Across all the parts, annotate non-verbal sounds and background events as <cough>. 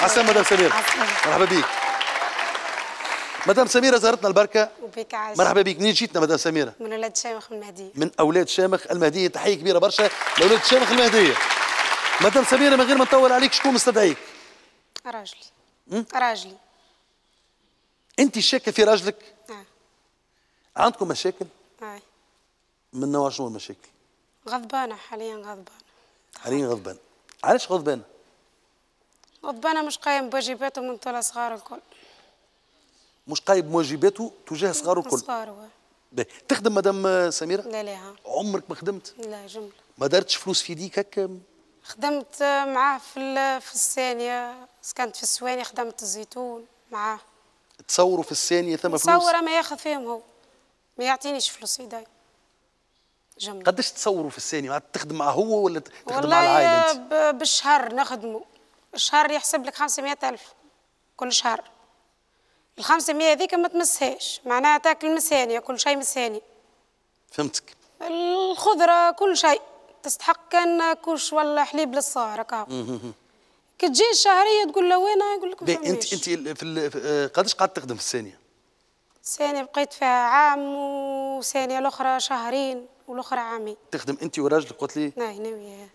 عسلام مدام سميرة مرحبا بيك مدام سميرة زارتنا البركة وبيك عايش مرحبا بيك منين جيتنا مدام سميرة؟ من أولاد شامخ المهدية من أولاد شامخ المهدية تحية كبيرة برشا لأولاد شامخ المهدية مدام سميرة من غير ما نطول عليك شكون مستدعيك؟ راجلي راجلي أنت شاكة في راجلك؟ آه. عندكم مشاكل؟ آه. من نوع شنو المشاكل؟ غضبانة حاليا غضبانة حاليا غضبانة علاش غضبانة؟ ربنا مش قايم بواجباته من طول صغار الكل مش قايم بواجباته تجاه صغار الكل صغار تخدم مدام سميره؟ لا لا عمرك ما خدمت؟ لا جمله ما دارتش فلوس في يديك هكا؟ خدمت معاه في في الثانيه سكنت في السواني خدمت الزيتون معاه تصوروا في الثانيه ثم فلوس؟ تصور ما ياخذ فيهم هو ما يعطينيش فلوس يدي جمله قداش تصوروا في الثانيه تخدم معاه هو ولا تخدم مع العائله انت؟ والله بالشهر نخدمه الشهر يحسب لك 500 ألف كل شهر ال 500 هذيك ما تمسهاش معناها تاكل مسانية كل شيء مساني فهمتك الخضرة كل شيء تستحق كان كوش ولا حليب للصغار هكا كي تجي الشهرية تقول له وين يقول لك انت انت في قداش قاعد تخدم في الثانية؟ سنة بقيت فيها عام وسنة الأخرى شهرين والأخرى عامين تخدم أنت وراجلك قلت لي؟ نعم أنا وياه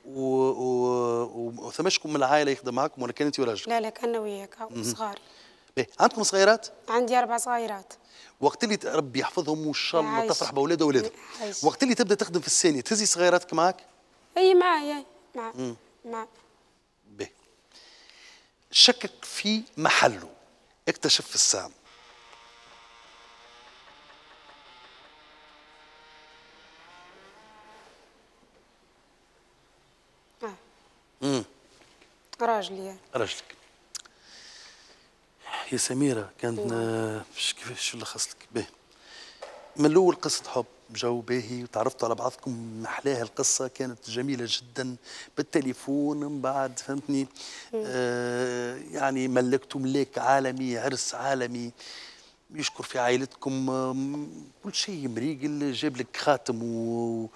وثما من العائلة يخدم معاكم ولا كان أنت وراجلك؟ لا لا كان أنا وياك صغار باهي عندكم صغيرات؟ عندي أربع صغيرات وقت اللي ربي يحفظهم وان شاء الله تفرح بأولادها وأولادها وقت اللي تبدا تخدم في الثانيه تهزي صغيراتك معك اي معايا مع مم. مع به شكك في محله اكتشف في السام راجلي راجلك يا سميره كانت نعم. كيفاش نلخص لك به من الاول قصه حب جو باهي وتعرفتوا على بعضكم من احلاها القصه كانت جميله جدا بالتليفون من بعد فهمتني آه يعني ملكتوا ملاك عالمي عرس عالمي يشكر في عائلتكم كل شيء مريقل جاب لك خاتم و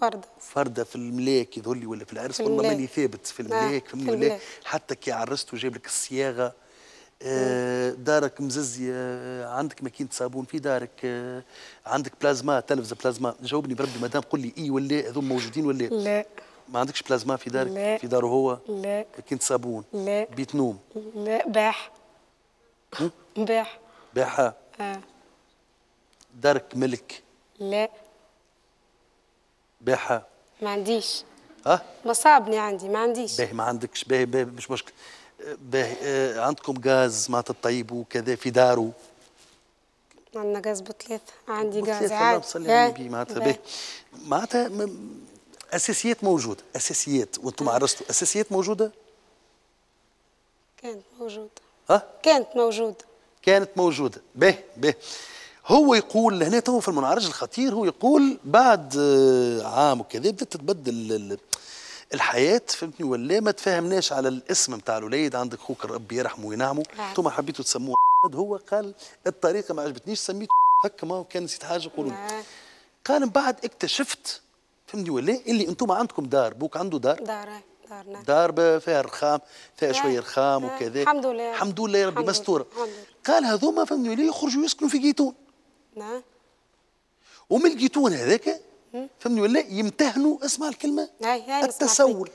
فرضة فرضة في الملاك يظهر ولا في العرس والله ماني ثابت في آه، الملاك في الملاك حتى كي عرست وجاب لك الصياغة آه، دارك مززية آه، عندك ماكينة صابون في دارك عندك بلازما تلفزة بلازما جاوبني بربي مدام قول لي اي ولا هذوم موجودين ولا لا ما عندكش بلازما في دارك لا. في داره هو لا ماكينة صابون لا بيت نوم لا باح باح باحة آه. دارك ملك لا باحة ما عنديش اه مصابني عندي ما عنديش باهي ما عندكش باهي باهي مش مشكل باهي آه عندكم غاز ما تطيبوا كذا في دارو عندنا غاز بثلاثة عندي غاز عادي صلي على النبي معناتها باهي معناتها اساسيات موجوده اساسيات وانتم آه. عرستوا اساسيات موجوده كانت موجوده اه كانت موجوده كانت موجوده باهي باهي هو يقول لهنا تو في المنعرج الخطير هو يقول بعد آه، عام وكذا بدات تتبدل الحياه فهمتني ولا ما تفاهمناش على الاسم نتاع الوليد عندك خوك ربي يرحمه وينعمه انتم حبيتوا تسموه هو قال الطريقه ما عجبتنيش سميته هكا ما كان نسيت حاجه يقولوا نعم. قال من بعد اكتشفت فهمتني ولا اللي انتم عندكم دار بوك عنده دار دار نعم. دار نعم. فيها رخام فيها شويه رخام وكذا الحمد لله الحمد لله يا ربي مستوره قال هذوما فهمتني ولا يخرجوا يسكنوا في جيتون نعم ومن الجيتون هذاك فهمني ولا يمتهنوا اسمع الكلمه نعم. يعني التسول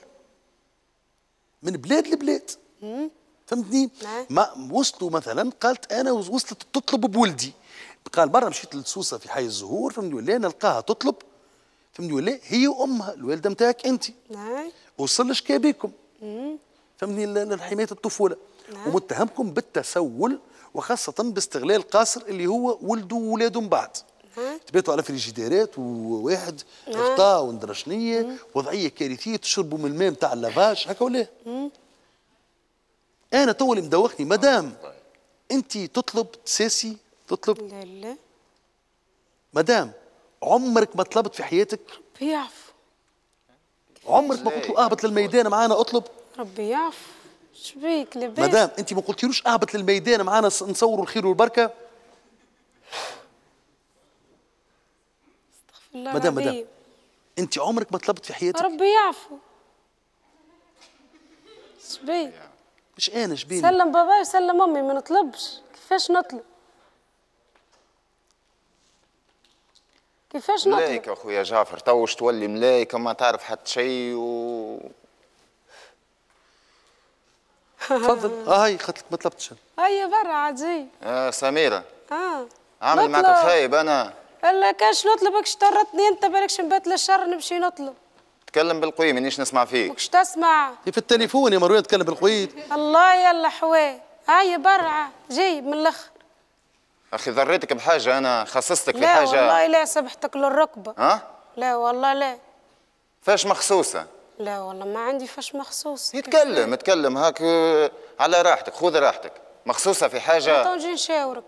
من بلاد لبلاد فهمتني نعم. ما وصلوا مثلا قالت انا وصلت تطلب بولدي قال مره مشيت للسوسه في حي الزهور فهمني ولا نلقاها تطلب فهمني ولا هي وامها الوالده نتاعك انت نعم. وصل وصلش فهمني لحمايه الطفوله نعم. ومتهمكم بالتسول وخاصة باستغلال قاصر اللي هو ولده وولاده من بعد تباتوا على فريجيديرات وواحد غطاء وندرا وضعية كارثية تشربوا من الماء نتاع اللافاج هكا ولا أنا توا اللي مدوخني مدام طيب. أنت تطلب تساسي تطلب لا لا مدام عمرك ما طلبت في حياتك بيعفو عمرك ما قلت له اهبط للميدان معانا اطلب ربي يعفو شبيك لباس مدام انت ما قلتيلوش اهبط للميدان معانا نصوروا الخير والبركه استغفر الله مدام مدام انت عمرك ما طلبت في حياتك ربي يعفو شبيك مش انا شبيك سلم بابا وسلم امي ما نطلبش كيفاش نطلب كيفاش نطلب ملايكه اخويا جعفر تو تولي ملايكه ما تعرف حتى شيء و... تفضل <laughs> اه هاي قلت لك ما طلبتش هيا برا عادي آه سميره اه عامل معك خايب انا الا كاش نطلبك شطرتني انت بالكش نبات للشر نمشي نطلب تكلم بالقوي مانيش نسمع فيك وكش تسمع في التليفون يا مروان تكلم بالقوي الله يلا حواه هاي برا جاي من الاخر اخي ذريتك بحاجه انا خصصتك في حاجه لا والله لا سبحتك للركبه ها أه؟ لا والله لا فاش مخصوصه لا والله ما عندي فش مخصوص يتكلم تكلم هاك آه، على راحتك خذ راحتك مخصوصه في حاجه تو نجي نشاورك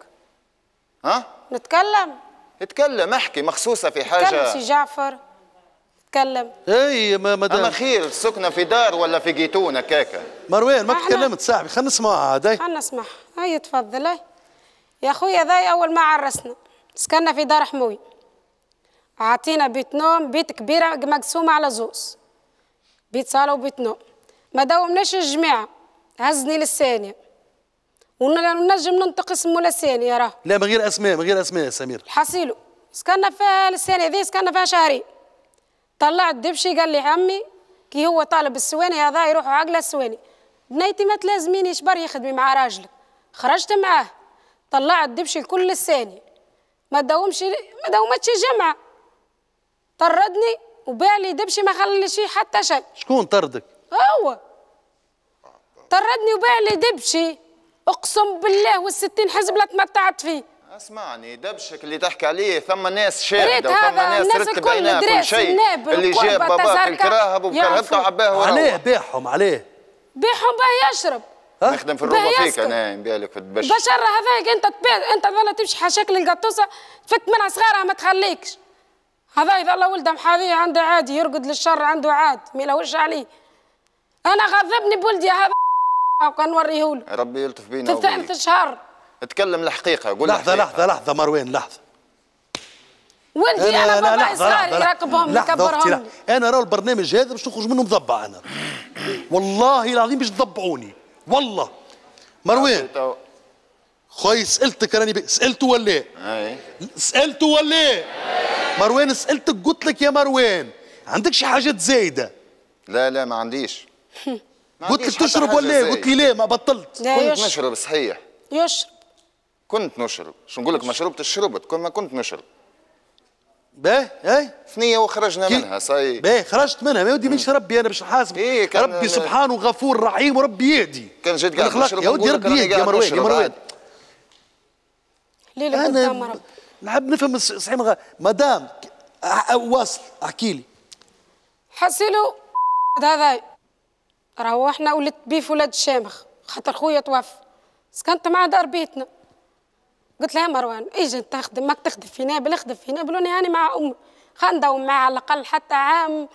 ها نتكلم اتكلم احكي مخصوصه في حاجه تكلم سي جعفر تكلم اي ما مدام اما خير سكنه في دار ولا في جيتونة هكاك مروان ما تكلمت صاحبي خلينا نسمعها هذا خلينا نسمع هاي تفضل هاي يا خويا ذاي اول ما عرسنا سكننا في دار حموي عطينا بيت نوم بيت كبيره مقسومه على زوز بيت صالة وبيت ما داومناش الجماعة هزني للثانية ونجم ننطق اسمه الثانية يا راه لا من غير أسماء من غير أسماء سمير حصيلو سكننا فيها الثانية ذي سكننا فيها شهرين طلعت دبشي قال لي عمي كي هو طالب السواني هذا يروح عقله السواني بنيتي ما تلازمينيش شبر يخدمي مع راجلك خرجت معاه طلعت دبشي الكل الثاني ما داومش ما داومتش الجمعه طردني وبالي دبشي ما خلى شي حتى شيء شكون طردك هو طردني وبالي دبشي اقسم بالله والستين حزب لا تمتعت فيه اسمعني دبشك اللي تحكي عليه ثم ناس شاهده وثم ناس رتب كل شيء اللي جاب باباك الكراهب وكرهبته وعباه عليه بيعهم عليه بيعهم باه يشرب أه؟ نخدم في الروبا فيك انا نبيع في الدبش بشر هذاك انت تبيع انت ظلت تمشي حشاك للقطوسه تفك منها صغارها ما تخليكش هذا إذا الله ولده محاذية عنده عادي يرقد للشر عنده عاد ما يلوش عليه أنا غضبني بولدي هذا <laughs> وكان له ربي يلطف بينا في ثالث شهر اتكلم الحقيقة قول لحظة الحقيقة. لحظة لحظة مروان لحظة ولدي أنا, أنا بابا إصراري يراقبهم يكبرهم أنا راه البرنامج هذا باش نخرج منه مضبع أنا والله العظيم باش تضبعوني والله مروان خويا سالتك راني سالته ولا ايه سالته ولا لا؟ مروان سالتك قلت لك يا مروان عندك شي حاجات زايده لا لا ما عنديش <laughs> قلت لك تشرب ولا ايه؟ قلت لي لا ما بطلت لا كنت يشرب. نشرب صحيح يشرب كنت نشرب شو نقول لك ما شربت شربت كل ما كنت نشرب باه اي ثنية وخرجنا كي... منها صاي باه خرجت منها ما ودي منش ربي انا باش نحاسب إيه كان ربي سبحانه غفور رحيم وربي يهدي كان جيت قاعد نشرب يا ودي ربي يهدي يا مروان يا مروان ليلى ربي نحب نفهم صحيح مدام واصل احكي لي حسيلو <laughs> هذا راهو احنا ولدت بيف ولاد الشامخ خاطر خويا توفى سكنت مع دار بيتنا قلت لها مروان اجي انت تخدم ماك تخدم في نابل اخدم في نابل وانا هاني مع امي نداوم معاها على الاقل حتى عام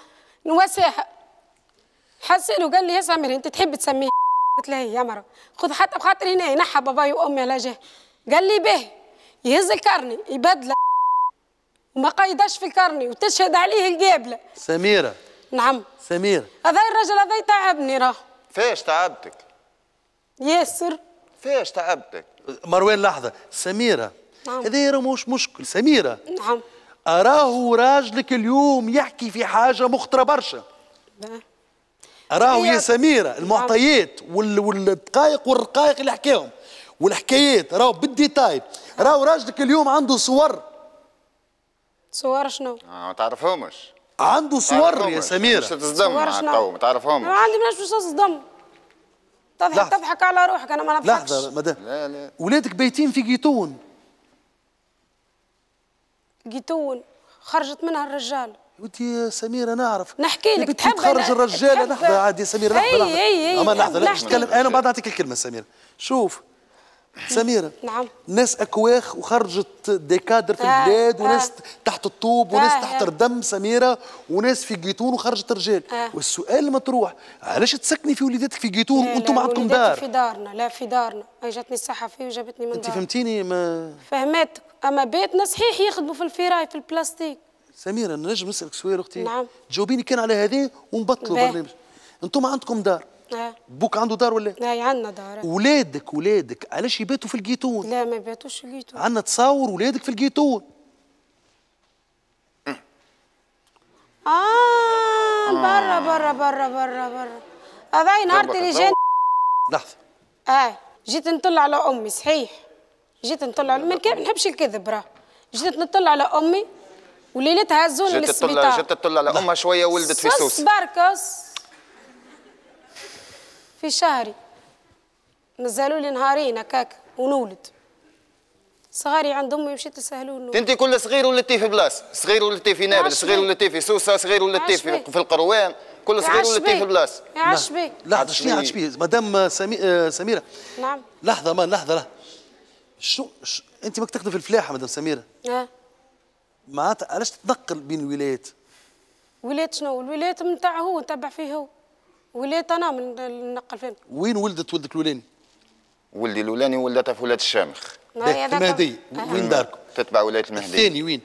نواساها حسيلو قال لي يا سمير انت تحب تسميه <laughs> قلت له إيه يا مروان خذ حتى بخاطري هنا نحى باباي وامي على جه قال لي به يهز الكرني يبدله وما قايداش في كرني وتشهد عليه القابله سميره نعم سميره هذا الرجل هذا يتعبني راه فاش تعبتك ياسر فاش تعبتك مروان لحظه سميره نعم هذا مش مشكل سميره نعم أراه راجلك اليوم يحكي في حاجة مخطرة برشا أراه يا سميرة نعم. المعطيات والدقائق والرقائق اللي حكاهم والحكايات راهو بالديتاي راهو راجلك اليوم عنده صور صور شنو؟ آه، ما تعرفهمش عنده صور يا سمير مش تصدم تو ما تعرفهمش ما عندي باش تصدم تضحك تضحك على روحك انا ما نضحكش لحظه مدام لا لا ولادك بيتين في قيتون قيتون خرجت منها الرجال ودي يا سميرة نعرف نحكي لك تحب تخرج الرجال لحظه عادي يا سمير لحظه لحظه اما لحظه لا نتكلم انا بعد نعطيك الكلمه سمير شوف سميره نعم ناس اكواخ وخرجت ديكادر في آه، البلاد آه. وناس تحت الطوب آه، وناس تحت الدم سميره وناس في جيتون وخرجت رجال والسؤال المطروح علاش تسكني في وليداتك في جيتون وانتم ما عندكم دار في دارنا لا في دارنا جاتني الصحفيه وجابتني من انت فهمتيني ما فهمتك اما بيتنا صحيح يخدموا في الفراي في البلاستيك سميره نجم نسالك سؤال اختي نعم تجاوبيني كان على هذه ونبطلوا البرنامج انتم ما عندكم دار اه. بوك عنده دار ولا لا عندنا دار ولادك ولادك علاش يباتوا في الجيتون لا ما يباتوش في الجيتون عندنا تصور ولادك في الجيتون آه،, اه برا برا برا برا برا هذا نهار اللي لحظه اه جيت نطلع على امي صحيح جيت نطلع ما نحبش الكذب راه جيت نطلع على امي وليلتها هزوني للسبيطار جيت تطلع على امها شويه ولدت في سوس بركس في شهري نزلوا لي نهارين هكاك ونولد صغاري عند امي مشيت سهلوا انت كل صغير ولدتي في بلاصه صغير ولدتي في نابلس صغير ولدتي في سوسه صغير ولدتي في, في القروان كل صغير ولدتي في بلاصه نعم. يعش لحظه شنو يعش بيه مدام سمي... آه، سميره نعم لحظه ما لحظه لحظه شو, شو... انت ماك تخدم في الفلاحه مدام سميره اه معناتها علاش تتنقل بين الولايات ولايات شنو الولايات نتاع هو نتبع فيه هو وليت انا من النقل فين وين ولدت ولدك الاولاني ولدي الاولاني ولدت في ولاد الشامخ نعم، المهدي وين داركم تتبع ولايه المهدي الثاني وين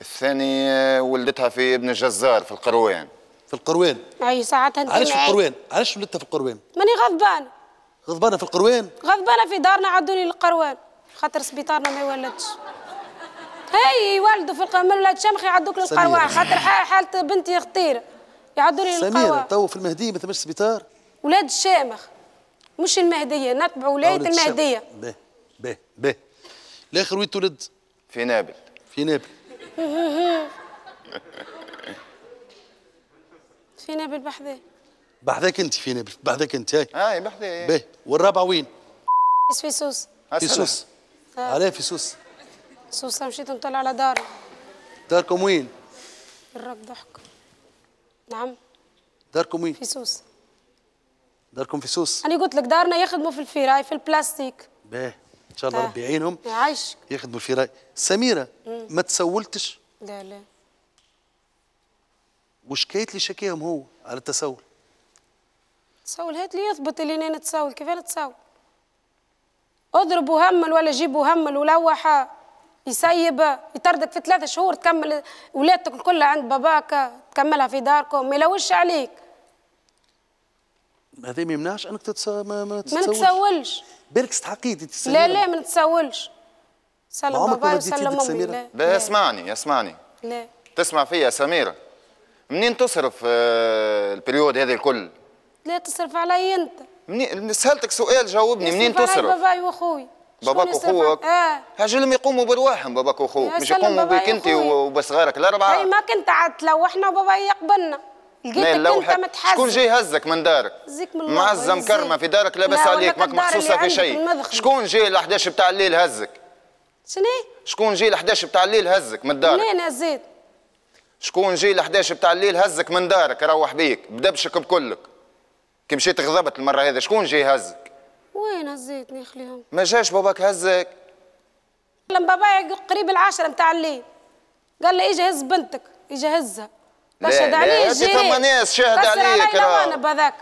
الثاني آه، ولدتها في ابن الجزار في القروان في القروان اي ساعتها انت علاش في القروان علاش ولدتها في القروان ماني غضبانه غضبانه في القروان غضبانه في دارنا عدوني للقروان خاطر سبيطارنا ما يولدش هاي يولدوا في القمر ولاد الشامخ يعدوك للقروان خاطر حاله بنتي خطيره يعدوا لي سميرة تو في المهدية ما ثماش سبيطار ولاد الشامخ مش المهدية نتبع ولاية المهدية به به به الآخر وين تولد؟ في نابل في نابل <laughs> في نابل بحذاك بحذاك أنت في نابل بحذاك أنت هاي هاي بحذاك به والرابعة وين؟ في سوس في سوس علاه في سوس سوسة مشيت نطلع على دار داركم وين؟ الرب ضحك نعم داركم وين؟ في سوس داركم في سوس انا قلت لك دارنا يخدموا في الفراي في البلاستيك باهي ان شاء الله ربي يعينهم يعيشك يخدموا الفراي سميره مم. ما تسولتش لا لا وش كايت اللي شكيهم هو على التسول تسول هات لي يثبت اللي انا نتسول كيف نتسول اضربوا همل ولا جيبوا همل ولوحه يسيب يطردك في ثلاثة شهور تكمل ولادتك كلها عند باباك تكملها في داركم ما يلوش عليك هذا ما يمنعش انك تتس... ما, ما تتسولش ما نتسولش بالك استحقيتي لا لا ما نتسولش سلم بابا وسلم امي لا. لا اسمعني اسمعني لا تسمع فيا سميره منين تصرف آه، البريود هذا الكل؟ لا تصرف علي انت منين سالتك سؤال جاوبني منين تصرف؟ باباي واخوي باباك وخوك آه. هاجلهم يقوموا برواحهم باباك وخوك مش يقوموا بك انت وبصغارك الاربعه اي ما كنت عاد تلوحنا وبابا يقبلنا لقيتك انت متحزن شكون جاي هزك من دارك زيك من الله معزه مكرمه في دارك لاباس عليك ماك مخصوصه في شيء شكون جاي ال 11 بتاع الليل هزك شنو شكون جاي ال 11 بتاع الليل هزك من دارك منين هزيت شكون جاي ال 11 بتاع الليل هزك من دارك روح بيك بدبشك بكلك كي مشيت غضبت المره هذه شكون جاي هزك وين هزيتني خليهم ما جاش باباك هزك لما بابايا قريب العاشرة متاع الليل قال لي اجي هز بنتك اجي هزها رشد عليه جي ثم ناس شاهد عليك انا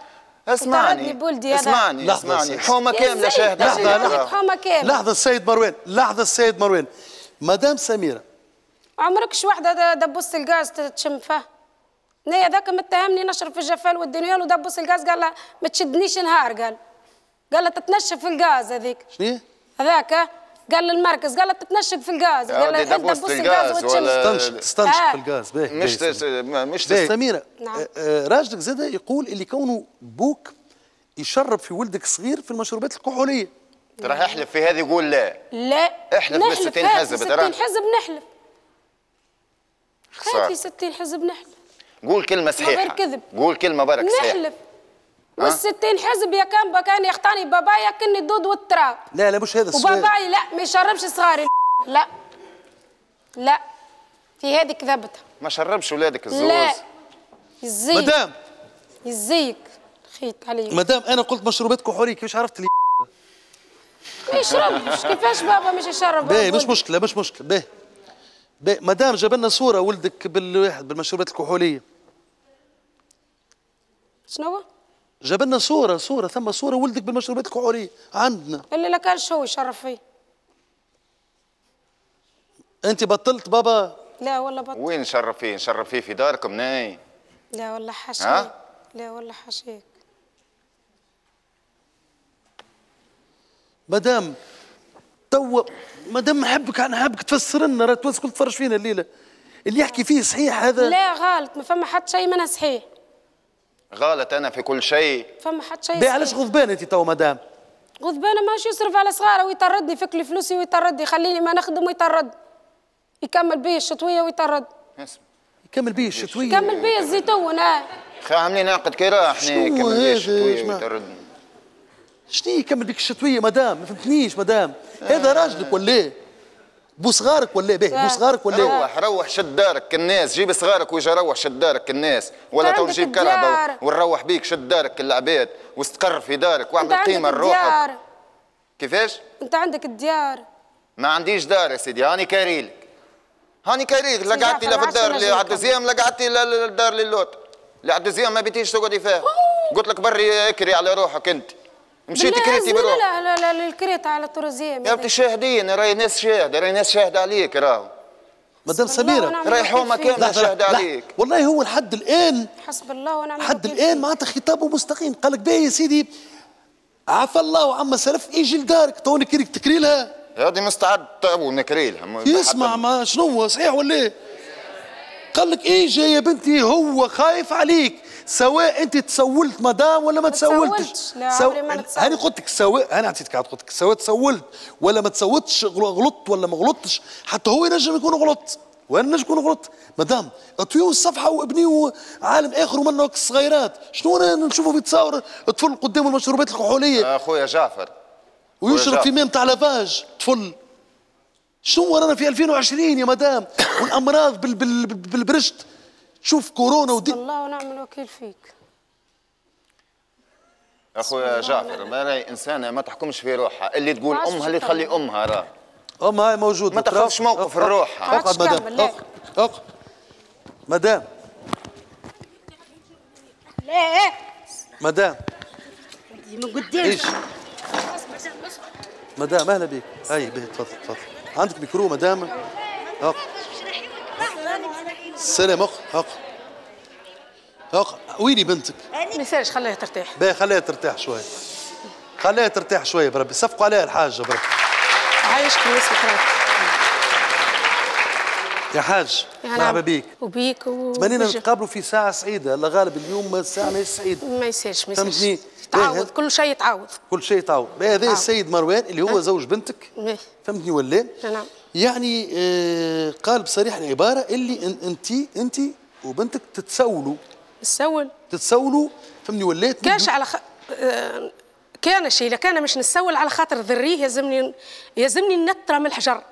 اسمعني بولدي اسمعني اسمعني حومه كامله شاهد لحظه لحظه حومه كامله لحظه السيد مروان لحظه السيد مروان مدام سميره عمرك شو وحده دبوس الغاز تشم فيه ني هذاك متهمني نشرب في الجفال والدنيا ودبوس الغاز قال لها ما تشدنيش نهار قال قال له تتنشف في الغاز هذيك شنو هذاك قال للمركز قال له تتنشب في الغاز قال له دبوس الغاز ولا تستنشق آه. في الغاز باهي مش تس... مش تس... سميره نعم. آه، آه، راجلك زاد يقول اللي كونه بوك يشرب في ولدك الصغير في المشروبات الكحوليه راح يحلف في هذه يقول لا لا احلف في 60 حزب 60 حزب نحلف في 60 حزب نحلف قول كلمه صحيحه غير كذب قول كلمه برك صحيحه نحلف والستين حزب يا كان كان يقطعني بابايا كني الدود والتراب لا لا مش هذا السؤال وباباي لا ما يشربش صغاري لا لا في هذه كذبتها ما شربش ولادك الزوز لا يزيك مدام يزيك خيط عليك مدام انا قلت مشروبات كحوليه كيفاش عرفت لي ما يشربش كيفاش بابا مش يشرب باهي مش مشكله مش مشكله باهي باهي مدام جاب لنا صوره ولدك بالواحد بالمشروبات الكحوليه شنو هو؟ جاب لنا صوره صوره ثم صوره ولدك بالمشروبات الكحوليه عندنا اللي لا كانش هو يشرف فيه انت بطلت بابا لا والله بطلت وين نشرف فيه نشرف فيه في داركم ناي لا والله حاشيك لا والله حاشيك مدام توا مدام نحبك انا نحبك تفسر لنا راه تفرج فينا الليله اللي يحكي فيه صحيح هذا لا غلط ما فما حتى شيء منها صحيح غلط انا في كل شيء فما حد شيء بيه علاش غضبانه انت تو مدام غضبانه ماهوش يصرف على صغاره ويطردني فك لي فلوسي ويطردني يخليني ما نخدم ويطرد يكمل بيا الشتويه ويطرد اسمع يكمل بيا الشتويه يكمل بيا الزيتون اه عاملين عقد كي احنا يكمل بيا الشتويه ويطردني شنو يكمل بيك الشتويه مدام ما فهمتنيش مدام هذا راجلك ولا ايه بو صغارك ولا باهي بو صغارك ولا روح روح شد دارك كالناس جيب صغارك ويجا روح شد دارك كالناس ولا تو جيب كرهبه ونروح بيك شد دارك العباد واستقر في دارك واعمل قيمه لروحك كيفاش؟ انت عندك الديار ما عنديش دار يا سيدي هاني كاريلك هاني كاريلك لا قعدتي لا في الدار اللي عدزيام لا قعدتي للدار اللي اللوط اللي عدزيام ما بيتيش تقعدي فيها قلت لك بري اكري على روحك انت مشيتي كريتي بروح لا لا لا للكريت على ترزيم يا بنتي شاهدين راهي ناس شاهده راهي ناس شاهده عليك راهو مدام سميره حومة كاملة شاهدة عليك والله هو لحد الان حسب الله ونعم الوكيل لحد الان معناتها خطابه مستقيم قال لك باهي يا سيدي عفى الله عما سلف اجي لدارك تو نكريك تكري لها هذه مستعد تو نكري لها يسمع ما شنو صحيح ولا إيه؟ قال لك اجي يا بنتي هو خايف عليك سواء انت تسولت مدام ولا ما تسولتش لا سو... ما انا قلت لك سواء انا عطيتك قلت لك سواء تسولت ولا ما تسولتش غلطت ولا ما غلطتش حتى هو ينجم يكون غلط وانا نجم يكون غلط مدام اطويو الصفحه وابنيو عالم اخر ومنه صغيرات شنو انا في تصاور الطفل قدام المشروبات الكحوليه آه، اخويا جعفر ويشرب في ميم تاع لافاج طفل شنو رانا في 2020 يا مدام والامراض بالبرشت تشوف كورونا ودي الله ونعم الوكيل فيك اخويا جعفر ما راهي انسانه ما تحكمش في روحها اللي تقول امها اللي تخلي امها راه امها هاي موجوده ما تاخذش موقف روحها اقعد مدام اقعد مدام لا مدام من قدام مدام اهلا بك هاي تفضل تفضل عندك ميكرو مدام اقعد السلام اخ اخ اخ ويني بنتك؟ ما يسالش خليها ترتاح باهي خليها ترتاح شويه خليها ترتاح شويه بربي صفقوا عليها الحاجه بربي عايشك ويسلك يا حاج مرحبا بيك وبيك و... تمنينا نتقابلوا في ساعة سعيدة الله غالب اليوم الساعة ماهيش سعيدة ما يسالش ما يسالش تعوض كل شيء يتعوض كل شيء يتعوض هذا السيد مروان اللي هو أه. زوج بنتك فهمتني ولا لا؟ نعم يعني آه، قال بصريح العباره اللي انت انت وبنتك تتسولوا تتسول تتسولوا فهمني وليت كاش على خ... آه، كان شيء الا كان مش نسول على خاطر ذريه يلزمني يلزمني نترى من الحجر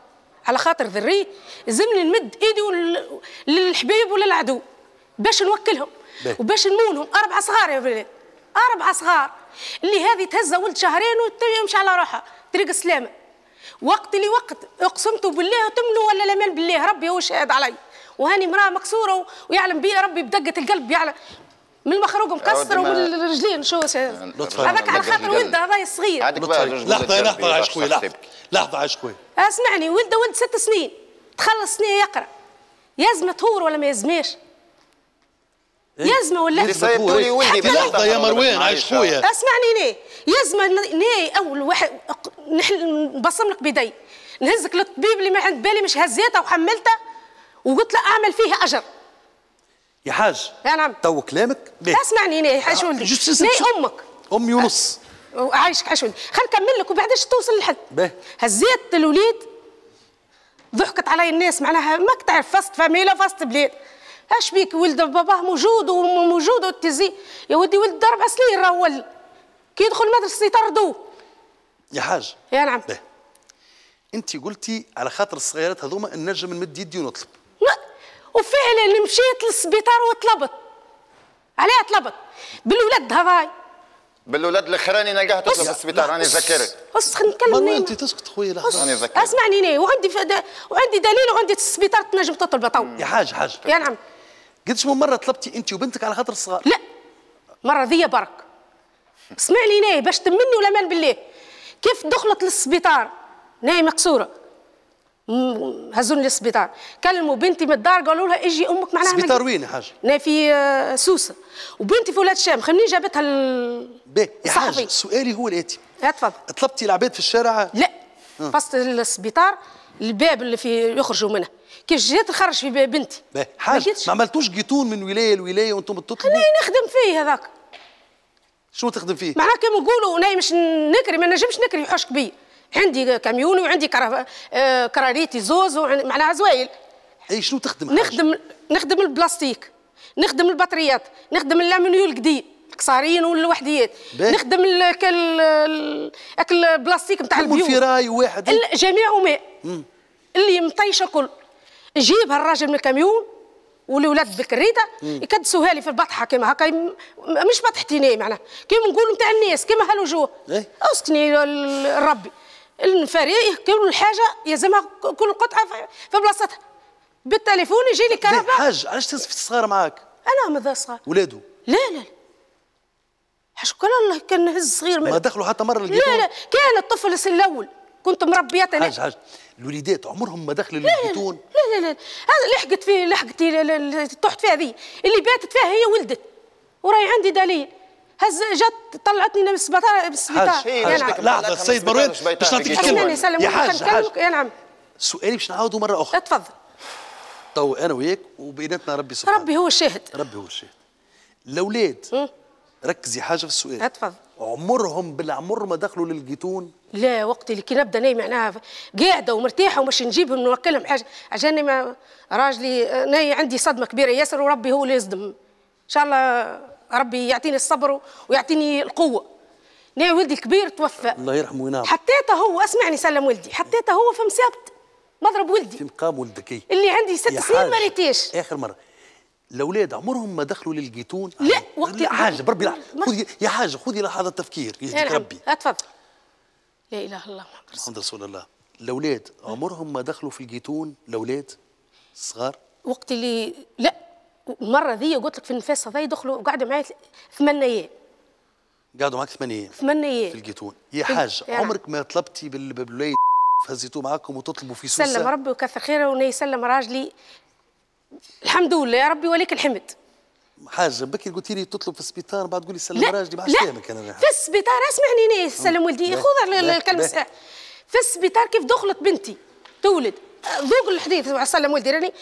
على خاطر ذريه يلزمني نمد ايدي للحبيب وللعدو باش نوكلهم وباش نمولهم اربع صغار يا بلاد اربع صغار اللي هذه تهزه ولد شهرين ويمشي على روحها طريق السلامه وقت لوقت اقسمت بالله تملوا ولا لمن بالله ربي هو شاهد علي وهاني امراه مكسوره ويعلم بي ربي بدقه القلب يعلم من المخروق مكسر ومن الرجلين شو هذاك على خاطر ولده هذا صغير لحظه لحظه عشقوي لحظه لحظه عشقوي اسمعني ولده ولد ست سنين تخلص سنين يقرا يزمه تهور ولا ما يزماش يزمة إيه؟ ولا إيه؟ لحظة يا مروان عايش خويا اسمعني ني زلمه ني أول واحد نحل نبصم لك بيدي نهزك للطبيب اللي ما عند بالي مش هزيتها وحملتها وقلت له أعمل فيها أجر يا حاج يا نعم تو كلامك اسمعني ني آه، حاج ولدي ني أمك أمي ونص أه، أه، عايشك حاج ولدي خل نكمل لك وبعدش توصل للحد هزيت الوليد ضحكت علي الناس معناها ماك تعرف فاست فاميلا فاست بلاد اش بيك ولد باباه موجود وموجود وتزي يا ودي ولد دار اربع سنين راه هو كي يدخل المدرسه يطردوه يا حاج يا نعم به. انت قلتي على خاطر الصغيرات هذوما نجم نمد يدي ونطلب وفعلا مشيت للسبيطار وطلبت عليها طلبت بالولد هذاي بالولاد الاخراني نلقاها تطلب في السبيطار راني ذاكرك اسكت نكلم انت تسكت خويا لحظه راني ذاكرك اسمعني وعندي وعندي دليل وعندي السبيطار تنجم تطلب تو يا حاج حاج يا نعم قديش من مره طلبتي انت وبنتك على خاطر الصغار لا مره ذي برك اسمع لي ناي باش تمني ولا مال بالله كيف دخلت للسبيطار ناي مكسوره هزوني للسبيطار كلموا بنتي من الدار قالوا لها اجي امك معناها السبيطار وين يا حاجه؟ ناي في آه، سوسه وبنتي في ولاد الشام خليني جابتها ال... باهي يا حاجه سؤالي هو الاتي تفضل طلبتي العباد في الشارع؟ لا آه. فصل السبيطار الباب اللي في يخرجوا منه كي جيت نخرج في بنتي حاج ما, عملتوش جيتون من ولايه لولايه وانتم تطلبوا انا نخدم فيه هذاك شنو تخدم فيه معناها كيما نقولوا انا مش نكري ما نجمش نكري حوش كبير عندي كاميوني وعندي كرا... آه، كراريتي زوز وعن... معناها زوايل اي شنو تخدم حاجة؟ نخدم نخدم البلاستيك نخدم البطاريات نخدم اللامينيو القديم القصارين والوحديات نخدم الاكل الاكل البلاستيك نتاع البيوت في راي واحد جميع ماء اللي مطيشه كل جيب هالراجل من الكاميون والولاد بالكريده يكدسوها لي في البطحه كما هكا مش بطحتي معناها كيما نقولوا نتاع الناس كيما هالوجوه إيه؟ اسكني ربي الفريق كل حاجه يلزمها كل قطعه في بلاصتها بالتليفون يجي لي كهرباء إيه، حاج علاش تنسف الصغار معاك انا ماذا صغار ولاده لا لا, لا. كل الله كان نهز صغير ما دخلوا حتى مره لقيتهم لا لا كان الطفل الاول كنت مربيات انا حاج حاج الوليدات عمرهم ما دخلوا للبيتون لا لا لا هذا لحقت فيه لحقتي طحت فيها ذي اللي باتت فيها هي ولدت وراي عندي دليل هز جات طلعتني من السبيطار السبيطار نعم. لحظه السيد مروان باش نعطيك الكلمه يا حاج يا نعم سؤالي باش نعاوده مره اخرى تفضل تو انا وياك وبيناتنا ربي سبحانه ربي هو الشاهد ربي هو الشاهد الاولاد ركزي حاجه في السؤال تفضل عمرهم بالعمر ما دخلوا للجيتون لا وقت اللي كي نبدا انا معناها قاعده ومرتاحه ومش نجيبهم نوكلهم حاجه عشان ما راجلي انا عندي صدمه كبيره ياسر وربي هو اللي يصدم ان شاء الله ربي يعطيني الصبر ويعطيني القوه انا ولدي الكبير توفى الله يرحمه وينام حطيته هو اسمعني سلم ولدي حطيته هو في مسابت مضرب ولدي في مقام ولدك اللي عندي ست سنين ما ريتيش اخر مره الاولاد عمرهم ما دخلوا للجيتون لا وقت حاجه بربي خذي يا حاجه خذي لحظه تفكير يهديك ربي اتفضل لا اله الا الله محمد رسول, رسول الله الاولاد عمرهم ما دخلوا في الجيتون الاولاد الصغار وقت اللي لا المره ذي قلت لك في النفاس هذا يدخلوا قعدوا معي ثمان ايام قعدوا معك ثمان ايام ثمان ايام في الجيتون يا حاجه يعني. عمرك ما طلبتي بالولاد هزيتوه معاكم وتطلبوا في سوسه سلم ربي وكثر خيره وني يسلم راجلي الحمد لله يا ربي ولك الحمد حاجه بكري قلتي لي تطلب في السبيطار بعد تقولي سلم راجلي ما عادش فاهمك انا في السبيطار اسمعني انا سلم ولدي خذ الكلمه في السبيطار كيف دخلت بنتي تولد ذوق الحديث سلم ولدي راني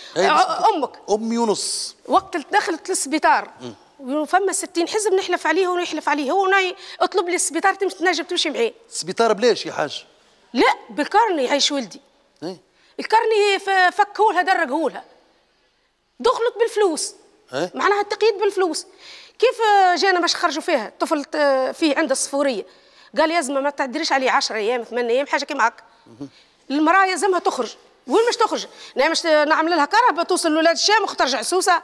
امك امي ونص وقت دخلت للسبيطار فما 60 حزب نحلف عليه ونحلف عليه هو اطلب لي السبيطار تنجم تمشي معي السبيطار بلاش يا حاج لا بالكرني عايش ولدي إيه. الكرني فكهولها درقهولها دخلت بالفلوس أه؟ معناها التقييد بالفلوس كيف جانا باش خرجوا فيها طفل فيه عنده الصفوريه قال يزمه ما تعديريش عليه 10 ايام 8 ايام حاجه كيما هكا المراه يلزمها تخرج وين مش تخرج نعم، انا مش نعمل لها كرهبه توصل لولاد الشام وترجع سوسه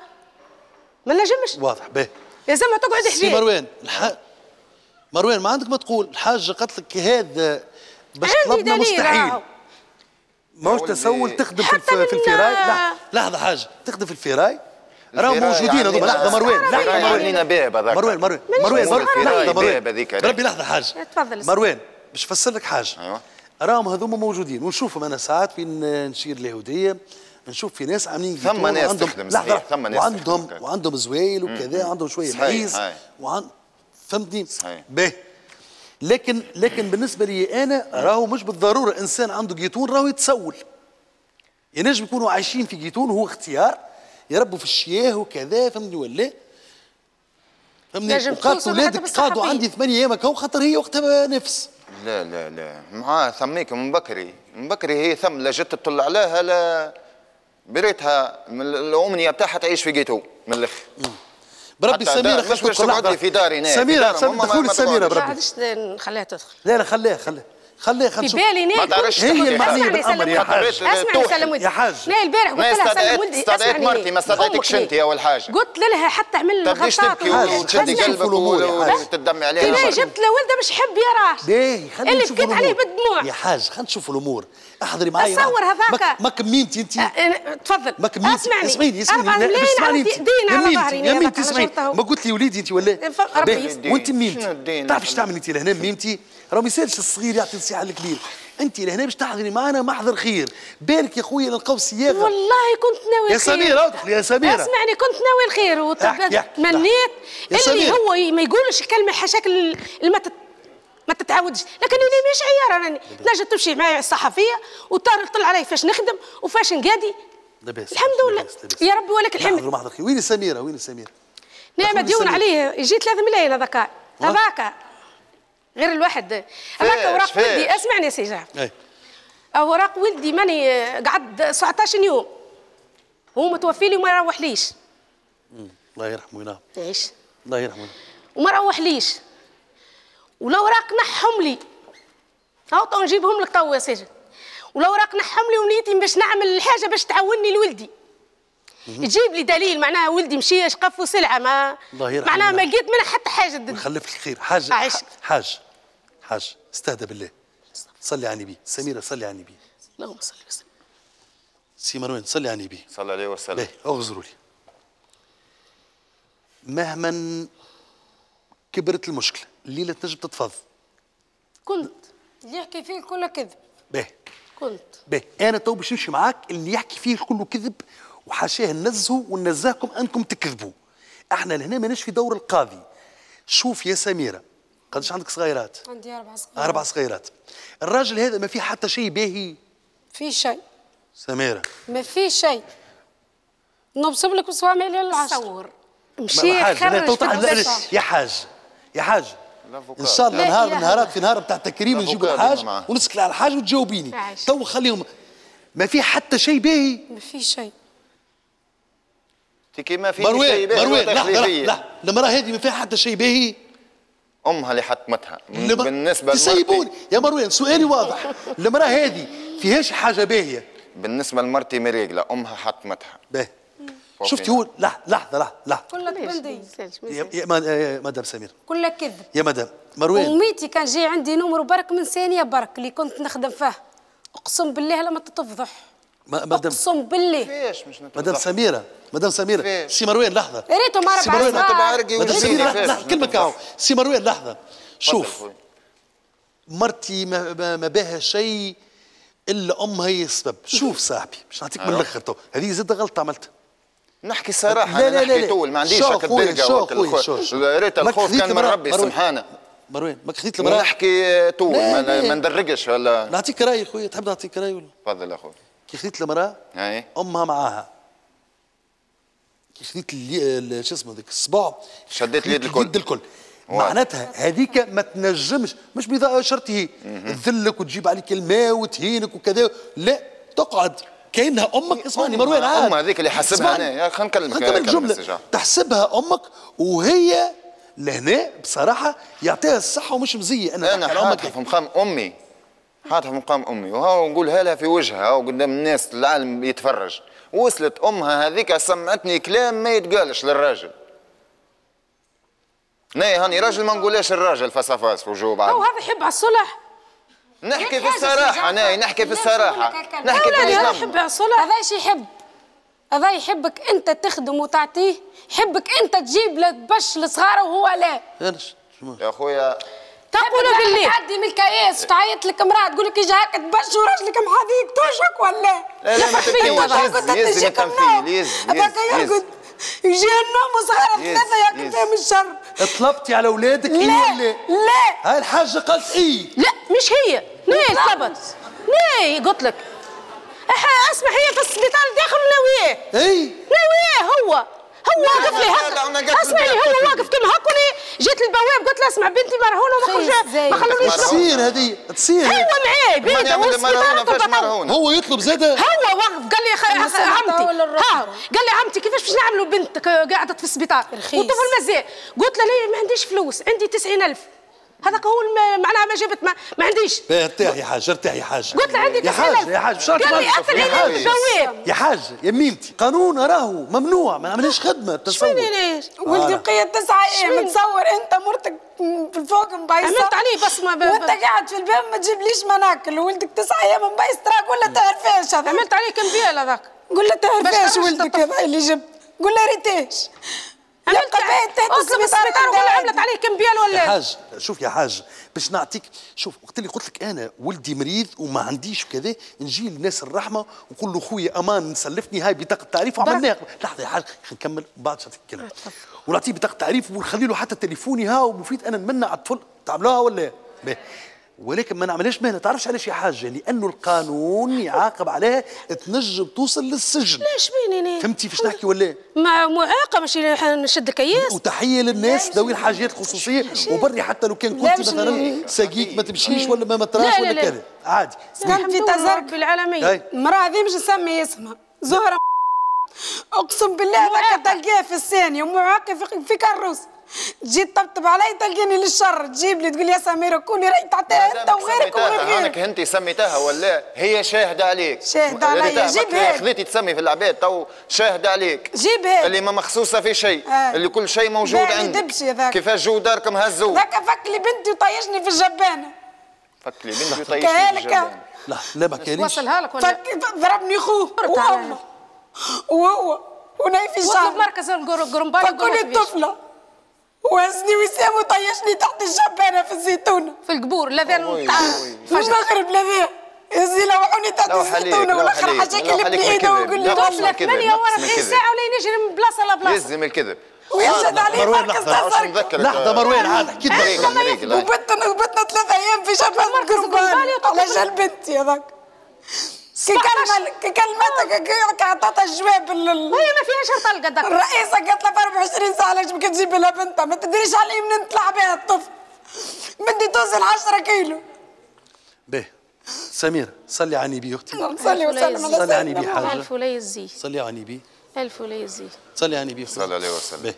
ما نجمش واضح به يلزمها تقعد حجاب مروان الح... مروان ما عندك ما تقول الحاجه قالت لك هذا باش طلبنا مستحيل راو. ماهوش تسول تخدم في الفيراي لا لحظه حاجه تخدم في الفيراي راهم موجودين هذوما يعني لحظه مروان لحظه مروان مروان مروان مروان لحظه مروان ربي لحظه حاجه تفضل مروان باش نفسر لك حاجه أيوة. راهم هذوما موجودين ونشوفهم انا ساعات فين نشير اليهوديه نشوف في ناس عاملين ثم ناس تخدم لحظه ثم ناس وعندهم وعندهم زويل وكذا عندهم شويه حيز وعند فهمتني باهي لكن لكن بالنسبه لي انا راهو مش بالضروره انسان عنده جيتون راهو يتسول يعني ينجم يكونوا عايشين في جيتون هو اختيار يربوا في الشياه وكذا فهمني ولا فهمني وقالت ولادك قعدوا عندي ثمانية ايام كون خاطر هي وقتها نفس لا لا لا معاه ثميك من بكري من بكري هي ثم لا جت تطلع عليها لا بريتها الامنيه بتاعها تعيش في جيتون من الاخر بربي سميره خلت تدخل في داري سميره دخلوا سميره بربي ما عادش نخليها تدخل لا لا خليها خليها خلي خمسة في بالي نايل ما تعرفش هي المعنية بالأمر يا حاج اسمعني سلم ولدي يا حاج نايل البارح قلت لها سلم ولدي استدعيت مرتي ما استدعيتكش أنت أول حاجة قلت لها حتى عمل غطاء تبكي وتشدي قلبك وتدمي عليها كي جبت لولده مش حب يراش باهي خلينا نشوف اللي بكيت عليه بالدموع يا حاج خلينا نشوفوا الأمور احضري معايا تصور هذاك ما كمينتي انت أه، أه، تفضل ما كمينتي اسمعني اسمعني اسمعني اسمعني انت دين على ظهري يمينتي اسمعني ما قلت لي وليدي انت ولا إيه؟ ربي وانت ميمتي تعرفش تعمل انت لهنا ميمتي راه ما يسالش الصغير يعطي نصيحه على الكبير انت لهنا باش تحضري معنا محضر خير بالك يا خويا نلقاو صياغه والله كنت ناوي يا سميره ادخل يا سميره اسمعني كنت ناوي الخير وتمنيت اللي هو ما يقولش كلمه حشاك ما ما تتعاودش لكن انا مش عيار راني تنجم تمشي معايا الصحفيه وطار طلع علي فاش نخدم وفاش نقادي لاباس الحمد لله يا ربي ولك الحمد محضر محضر خير وين سميره وين سميره نعم مديون عليه يجي ثلاث ملايين هذاك هذاك غير الواحد اما اوراق ولدي اسمعني يا سي جعفر اوراق ولدي ماني آه، قعد 19 يوم هو متوفي لي وما يروحليش الله يرحمه وينام يعيش الله يرحمه وما ليش والاوراق نحهم لي هاو تو نجيبهم لك تو يا ساجد والاوراق نحهم لي ونيتي باش نعمل الحاجه باش تعاوني لولدي تجيب لي دليل معناها ولدي مشي شقف وسلعه ما الله يرحمه معناها ما لقيت منها حتى حاجه ضد نخلف الخير حاجه عايش. حاجه حاج استهدى بالله صلي على النبي سميره صلي على النبي اللهم صل وسلم سي مروان صلي على النبي صلى عليه وسلم اغزروا لي مهما كبرت المشكله الليله تنجم تتفض كنت اللي يحكي فيه كله كذب باهي كنت باهي انا تو باش نمشي معاك اللي يحكي فيه كله كذب وحاشاه ننزهه وننزهكم انكم تكذبوا احنا لهنا ماناش في دور القاضي شوف يا سميره قداش عندك صغيرات عندي اربع صغيرات اربع صغيرات الراجل هذا ما فيه حتى شيء باهي في شيء سميره ما في شيء نبصب لك وسوامي للعشر تصور مشي خرج يا حاج يا حاج ان شاء الله نهار من نهارات في نهار بتاع التكريم نجيب الحاج ونسكت على الحاج وتجاوبيني تو خليهم ما في حتى شيء باهي ما في شيء كيما في شيء باهي مروان لا لا المراه هذه ما فيها حتى شيء باهي امها اللي حتمتها لما بالنسبه تسيبوني يا مروان سؤالي واضح المراه هذه فيهاش حاجه باهيه بالنسبه لمرتي مريقله امها حتمتها باهي شفتي هو لحظه لحظه لحظه كلك بلدي يا مدام سمير كلك كذب يا مدام مروان اميتي كان جاي عندي نمر برك من ثانيه برك اللي كنت نخدم فيه اقسم بالله لما تتفضح مدام اقسم بالله فيش مش مدام سميره مدام سميره سي مروان لحظه يا ريتو مع سي مروان مدام سميره كلمه هاو سي مروان لحظه شوف مرتي ما, ما بها شيء الا امها هي السبب <laughs> شوف صاحبي باش نعطيك من أيوه. الاخر تو هذه زاد غلطه عملتها نحكي صراحه لا لا لا لا طول ما عنديش هكا برقه وقت الخوف ريت الخوف كان من ربي سبحانه مروان ما خذيت المراه نحكي طول ما ندرقش ولا نعطيك راي خويا تحب نعطيك راي ولا تفضل يا كيخليت المراه أي. امها معاها كيخليت شو اسمه ذاك الصباع شديت اليد الكل اليد الكل معناتها هذيك ما تنجمش مش بضاء تذلك وتجيب عليك الماء وتهينك وكذا لا تقعد كانها امك اسمعني مروان عاد امها هذيك اللي حاسبها انا خلينا نكلمك خلينا نكلمك الجمله تحسبها امك وهي لهنا بصراحه يعطيها الصحه ومش مزيه انا انا حاطط في امي حاطها في مقام امي وهو نقولها لها في وجهها وقدام الناس العالم يتفرج وصلت امها هذيك سمعتني كلام ما يتقالش للراجل ناي هاني راجل ما نقولهاش الراجل فصفاص وجو وجوه بعض هذا يحب على الصلح نحكي في الصراحة ناي نحكي في الصراحة نحكي في الصراحة هذا يحب على الصلح هذا ايش يحب هذا يحبك انت تخدم وتعطيه يحبك انت تجيب له باش لصغاره وهو لا يا خويا تقول لك اللي تعدي من الكياس وتعيط لك امراه تقول لك اجي هكا تبش ورجلك محاذيك توشك ولا لا لا ما تتكلمش يزي يزي يزي يجي النوم وصغير ثلاثة ياكل فيهم الشر طلبتي على اولادك اي ولا لا هاي الحاجة قالت اي لا مش هي ناي طلبت ناي قلت لك اسمح هي في السبيطار داخل ناوياه اي ناوياه هو هو واقف لي هكا اسمعني هو واقف كيما هكا جيت البواب قلت له اسمع بنتي مرهونه ومخرجه ما خلونيش تصير هذه تصير هو معي بعيد هو هو يطلب زاده هو واقف قال لي عمتي ها قال لي عمتي كيفاش باش نعملوا بنتك قاعده في السبيطار والطفل مازال قلت له لا ما عنديش فلوس عندي 90000 هذا هو معناها ما جابت ما, ما عنديش ارتاح إيه، يا حاج ارتاح يا حاج قلت له عندي يا حاج يا حاج يا قال لي يا حاج يا ميمتي قانون راهو ممنوع ما عملناش خدمه تصور شنو ليش آه. ولدي بقي تسعة ايام تصور انت مرتك في الفوق مبيصه عملت عليه بس ما وانت قاعد في الباب ما تجيبليش ما ناكل ولدك تسعة ايام مبيص ترى قول له تهرفاش هذا عملت عليه كمبيال هذاك قول له تهرفاش ولدك هذا اللي جبت قول له ريتاش عملت اصب السبيطار ولا عملت عليه كمبيال ولا يا حاج شوف يا حاج باش نعطيك شوف وقت اللي قلت لك انا ولدي مريض وما عنديش وكذا نجي للناس الرحمه ونقول له خويا امان سلفني هاي بطاقه تعريف وعملناها لحظه يا حاج نكمل بعد نعطيك كلمه آه، ونعطيه بطاقه تعريف ونخلي له حتى تليفوني ها ومفيد انا نمنع على الطفل تعملوها ولا ولكن ما نعملهاش مهنه تعرفش علاش يا حاجه لانه القانون يعاقب عليها تنجم توصل للسجن ليش مين انا فهمتي فاش نحكي ولا مع معاقه ماشي نشد كياس وتحيه للناس ذوي الحاجات الخصوصيه وبري حتى لو كان كنت مثلا ساقيك ما تمشيش ولا ما متراش ولا كذا عادي كان في تزرب العالميه المراه هذه مش نسمي اسمها زهره اقسم بالله ما تلقاه في الثانيه ومعاقه في كاروس تجي تطبطب علي تلقيني للشر تجيب لي تقول يا سميره كوني راهي تعطيها انت وغيرك وغيرك انك انت سميتها ولا هي شاهده عليك شاهده جيب جيبها خذيتي تسمي في العباد تو شاهده عليك جيبها اللي ما مخصوصه في شيء آه. اللي كل شيء موجود عندك كيفاش جو دارك مهزوه ذاك فك لي بنتي وطيشني في الجبانه فك لي بنتي وطيشني في الجبانه لا لا ما كانش وصلها لك ولا فك ضربني خوه وهو وهو ونايف في الشعر مركز الجرنباي فكوني الطفله وهزني وسام وطيشني تحت الجبانه في الزيتونه في القبور في المغرب لذا يزي لوحوني تحت الزيتونه والاخر حاجه كلمني ايده ويقول لي طفله ثمانيه ورا بغي ساعه ولا نجري من بلاصه لبلاصه يلزم الكذب ويشهد عليه مركز تزرق لحظه مروان عاد احكي وبتنا وبتنا ثلاث ايام في شبان كربان على جال بنتي هذاك آه. كي كلمت كي كلمتك كي عطات الجواب هي ما فيهاش طلقة دك الرئيسة قالت لها في 24 ساعة علاش ما كتجيب لها بنتها ما تدريش على إيه منين طلع بها الطفل بدي توصل 10 كيلو باهي سميرة نعم، صلي على النبي اختي صلي وسلم صلي على النبي حاجة الف ولا يزي صلي على النبي الف ولا يزي صلي على النبي صلى الله وسلم به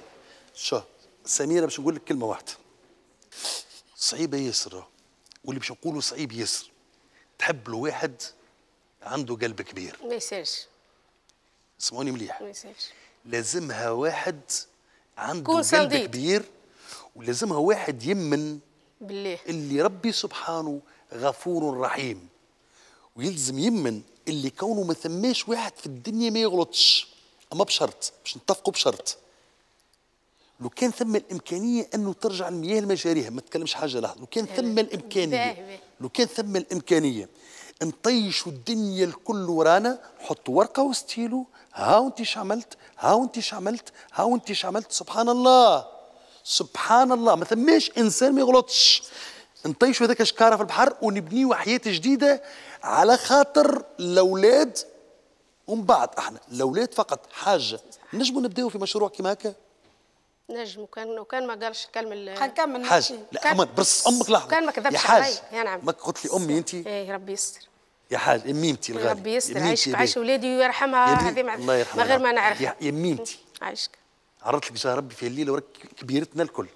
شو سميرة باش نقول لك كلمة واحدة صعيبة ياسر واللي باش نقوله صعيب ياسر تحب لواحد عنده قلب كبير ما يسالش اسمعوني مليح ما يسالش لازمها واحد عنده قلب صديق. كبير ولازمها واحد يمن بالله اللي ربي سبحانه غفور رحيم ويلزم يمن اللي كونه ما ثماش واحد في الدنيا ما يغلطش اما بشرط باش نتفقوا بشرط لو كان ثم الامكانيه انه ترجع المياه لمجاريها ما تكلمش حاجه لحظه لو كان ثم الامكانيه لو كان ثم الامكانيه نطيشوا الدنيا الكل ورانا نحطوا ورقه وستيلو ها انت عملت ها انت عملت ها انت عملت سبحان الله سبحان الله ما ثماش انسان ما يغلطش نطيشوا هذاك الشكاره في البحر ونبنيوا حياه جديده على خاطر الاولاد ومن بعد احنا الاولاد فقط حاجه نجموا نبداو في مشروع كيما هكا نجم وكان وكان ما قالش الكلمه كمل حاج لا امان برص امك لحظه كان ما كذبش علي يا نعم ما قلت لي امي انت ايه ربي يستر يا حاج اميمتي الغاليه ربي يستر عايش عايش اولادي ويرحمها هذه الله يرحمها من غير ما نعرف يا عايشك عرضت لك ربي في الليله وراك كبيرتنا الكل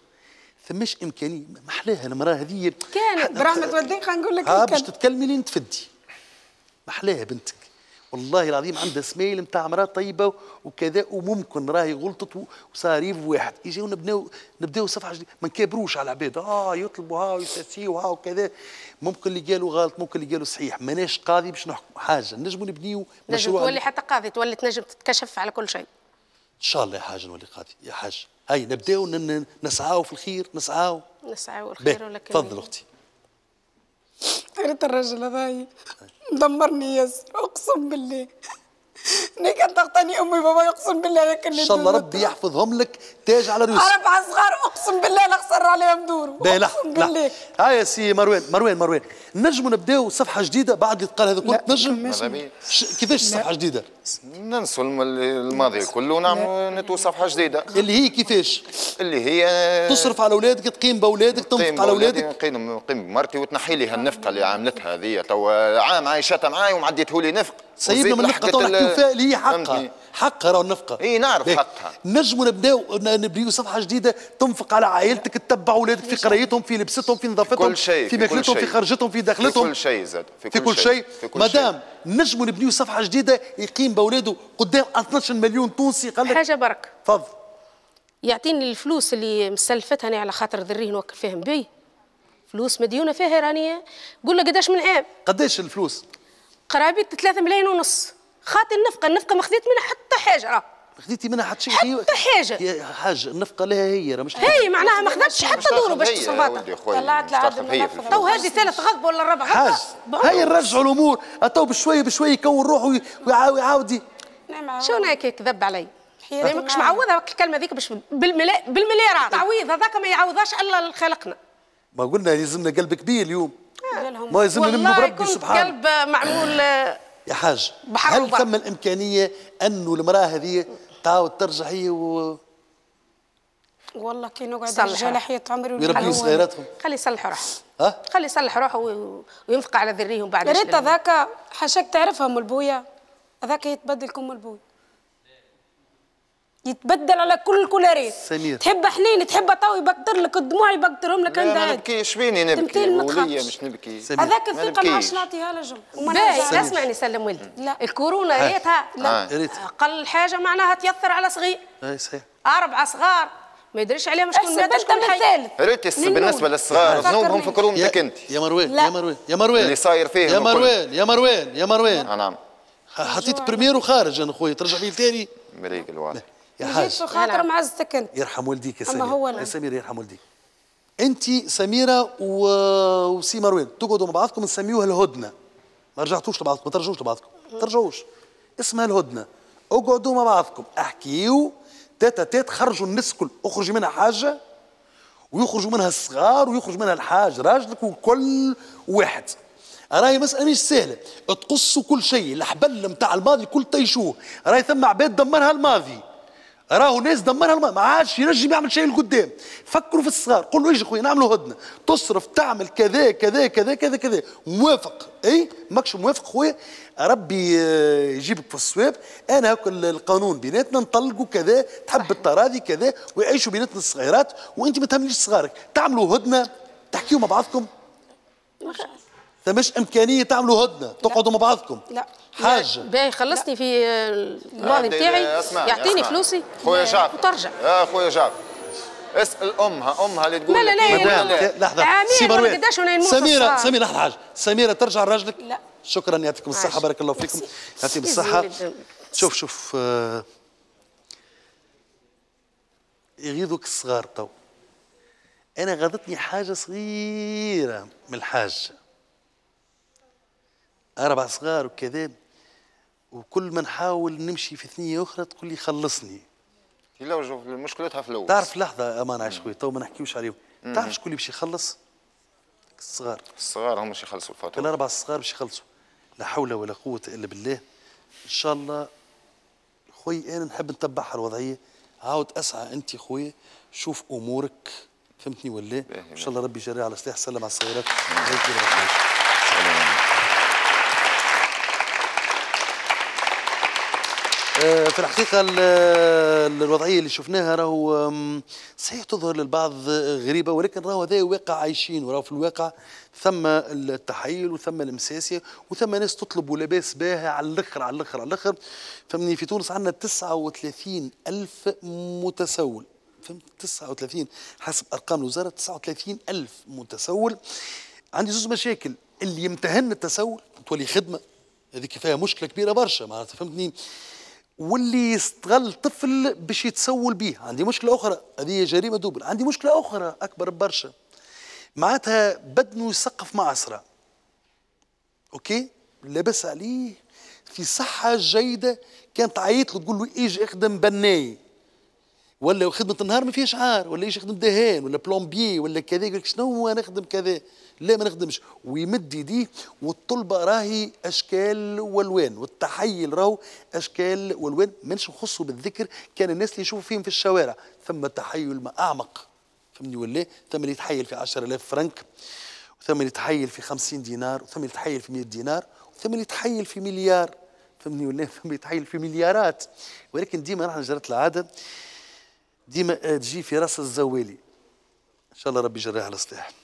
امكاني امكانيه محلاها المراه هذه كانت برحمه والديك نقول لك اه باش تتكلمي لين تفدي محلاها بنتك والله العظيم عندها سمايل نتاع مراه طيبه وكذا وممكن راهي غلطت وصار واحد يجيو نبداو نبداو صفحه جديده ما نكابروش على العباد اه يطلبوا ها ويساسيوا ها وكذا ممكن اللي قالوا غلط ممكن اللي قالوا صحيح ماناش قاضي باش نحكم حاجه نجموا نبنيو نجم تولي حتى قاضي تولي تنجم تتكشف على كل شيء ان شاء الله يا حاج نولي قاضي يا حاج هاي نبداو نسعاو في الخير نسعاو نسعاو الخير ولكن تفضل اختي افتكرت الرجل هذا دمرني ياسر اقسم بالله ني كانت ضغطاني امي بابا اقسم بالله لك ان شاء الله ربي يحفظهم لك تاج على روسك اربع صغار اقسم بالله لا خسر عليهم دور اقسم بالله ها يا سي مروان مروان مروان نجموا نبداو صفحه جديده بعد اللي قال هذا كنت نجم كيفاش صفحه جديده؟ ننسوا الماضي كله ونعملوا نتو صفحه جديده اللي هي كيفاش؟ اللي هي تصرف على اولادك تقيم باولادك تنفق على اولادك نقيم نقيم بمرتي وتنحي لي هالنفقه اللي عاملتها هذه تو عام عايشتها معاي ومعديته لي نفق سيبنا من النفقه تو نحكيو فيها هي حقها حقها راهو النفقه اي نعرف حقها نجموا نبداو نبداو صفحه جديده تنفق على عائلتك تتبع اولادك في يعني؟ قرايتهم في لبستهم في نظافتهم كل شيء في ماكلتهم في خرجتهم في دخلتهم في كل شيء زاد في, كل شيء مدام نجموا نبنيو صفحه جديده يقيم باولاده قدام 12 مليون تونسي قال لك حاجه برك تفضل يعطيني الفلوس اللي مسلفتها انا على خاطر ذريه نوكل فيهم بي فلوس مديونه فيها راني قول له قداش من عام قداش الفلوس قرابه 3 ملايين ونص خاطي النفقه النفقه ما خذيت منها حتى حاجه راه خذيتي منها حتى شيء حتى حاجه هي حاجه النفقه لها هي راه مش هي معناها ما خذتش حتى دورو باش تصرفاتها طلعت لها تو هذه ثالث غضب ولا الرابع غضب هاي نرجعوا الامور تو بشويه بشويه يكون روحه ويعاودي نعم. شو هناك كذب علي حياتي ماكش معوضه الكلمه ذيك باش بالمليارات تعويض هذاك ما يعوضهاش الا خلقنا ما قلنا يلزمنا قلب كبير اليوم آه. ما يلزمنا نمنوا بربي سبحانه قلب معمول آه، يا حاج هل ثم الامكانيه انه المراه هذه تعاود ترجع هي و والله كي نقعد رجال حياة عمري ويربي صغيراتهم خلي يصلحوا روحه ها خلي يصلح روحه وينفق على ذريهم بعد يا ريت هذاك حاشاك تعرفهم البويا هذاك يتبدلكم البويا يتبدل على كل الكولاريت سمير تحب حنين تحب طاو يبكتر لك الدموع يبكترهم لك عندها ما نبكيش بيني نبكي وليا مش نبكي هذاك الثقه ما عادش نعطيها لجم اسمعني سلم ولدي لا الكورونا ريتها اقل حاجه معناها تيثر على صغير اي صحيح اربع صغار ما يدريش عليهم شكون مات شكون حي ريتس بالنسبه للصغار ذنوبهم في بك انت يا مروان يا مروان يا مروان اللي صاير فيه يا مروان يا مروان يا مروان نعم حطيت بريمير وخارج انا خويا ترجع لي ثاني مريق الواحد يا حاج خاطر معزتك انت يرحم والديك يا سميره هو يا سميره يرحم والديك انت سميره و... وسي مروان تقعدوا مع بعضكم نسميوها الهدنه ما رجعتوش لبعضكم ما ترجعوش لبعضكم ما ترجعوش اسمها الهدنه اقعدوا مع بعضكم احكيوا تاتا تات خرجوا الناس الكل اخرجي منها حاجه ويخرجوا منها الصغار ويخرج منها الحاج راجلك وكل واحد راهي مسألة مش سهلة تقصوا كل شيء الحبل نتاع الماضي كل تيشوه راهي ثم عباد دمرها الماضي راهو ناس دمرها الماء ما عادش ينجم يعمل شيء لقدام فكروا في الصغار قولوا ايش اجي خويا نعملوا هدنه تصرف تعمل كذا كذا كذا كذا كذا موافق اي ماكش موافق خويا ربي آه، يجيبك في الصواب انا هاك القانون بيناتنا نطلقوا كذا تحب التراضي كذا ويعيشوا بيناتنا الصغيرات وانت ما تهمليش صغارك تعملوا هدنه تحكيوا مع بعضكم فمش امكانيه تعملوا هدنه تقعدوا مع بعضكم لا حاجه باهي خلصني في الماضي بتاعي يعطيني فلوسي خويا جعفر آه، وترجع يا خويا جعفر اسال امها امها اللي تقول لا لا إيه. لا لا لحظه سميره آه، قداش ولا سميره سميره لحظه حاجه سميره ترجع لراجلك لا شكرا يعطيكم الصحه بارك الله فيكم يعطيكم الصحه شوف شوف آه يغيظوك الصغار تو انا غاضتني حاجه صغيره من الحاجه أربع صغار وكذا وكل ما نحاول نمشي في ثنية أخرى تقول لي خلصني يلوجوا مشكلتها في الأول تعرف لحظة أمانة عايش خويا تو ما نحكيوش عليهم تعرف شكون اللي باش يخلص الصغار الصغار هم باش يخلصوا الفاتورة الأربع الصغار باش يخلصوا لا حول ولا قوة إلا بالله إن شاء الله خويا أنا نحب نتبعها الوضعية عاود أسعى أنت خويا شوف أمورك فهمتني ولا إن شاء الله ربي يجريها على سلاح سلم على الصغيرات في الحقيقه الوضعيه اللي شفناها راهو صحيح تظهر للبعض غريبه ولكن راهو هذا واقع عايشين وراهو في الواقع ثم التحايل وثم المساسيه وثم ناس تطلب ولباس بها على الاخر على الاخر على الاخر فمني في تونس عندنا 39 الف متسول فهمت 39 حسب ارقام الوزاره 39 الف متسول عندي زوج مشاكل اللي يمتهن التسول تولي خدمه هذيك فيها مشكله كبيره برشا معناتها فهمتني واللي يستغل طفل باش يتسول به عندي مشكله اخرى هذه جريمه دوبل عندي مشكله اخرى اكبر برشا معناتها بدنه يسقف مع عصره اوكي لاباس عليه في صحة جيدة كانت تعيط له تقول له ايش اخدم بناي ولا خدمة النهار ما فيهاش عار ولا ايش اخدم دهان ولا بلومبي ولا كذا يقول لك شنو هو نخدم كذا ليه ما نخدمش ويمد ايديه والطلبه راهي اشكال والوان والتحيل راهو اشكال والوان منش نخصه بالذكر كان الناس اللي يشوفوا فيهم في الشوارع ثم تحيل ما اعمق فهمني ولا ثم اللي يتحيل في 10000 فرنك وثم اللي يتحيل في 50 دينار وثم اللي يتحيل في 100 دينار وثم اللي يتحيل في مليار فهمني ولا <laughs> ثم يتحيل في مليارات ولكن ديما نحن جرت العاده ديما تجي في راس الزوالي ان شاء الله ربي يجريها على الصلاح